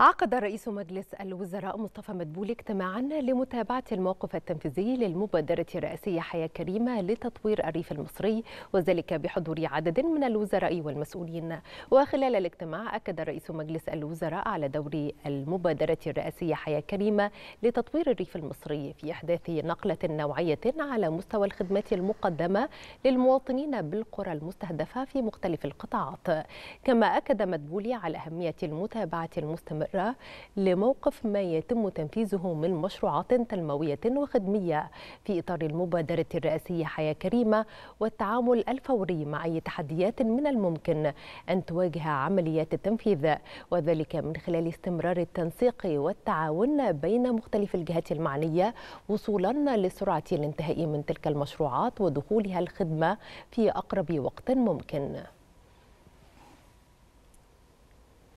عقد رئيس مجلس الوزراء مصطفى مدبولي اجتماعا لمتابعة الموقف التنفيذي للمبادرة الرئاسية حياة كريمة لتطوير الريف المصري وذلك بحضور عدد من الوزراء والمسؤولين وخلال الاجتماع أكد رئيس مجلس الوزراء على دور المبادرة الرئاسية حياة كريمة لتطوير الريف المصري في إحداث نقلة نوعية على مستوى الخدمات المقدمة للمواطنين بالقرى المستهدفة في مختلف القطاعات كما أكد مدبولي على أهمية المتابعة المستمرة المستمرة لموقف ما يتم تنفيذه من مشروعات تنموية وخدمية في إطار المبادرة الرئاسية حياة كريمة والتعامل الفوري مع أي تحديات من الممكن أن تواجه عمليات التنفيذ وذلك من خلال استمرار التنسيق والتعاون بين مختلف الجهات المعنية وصولا لسرعة الانتهاء من تلك المشروعات ودخولها الخدمة في أقرب وقت ممكن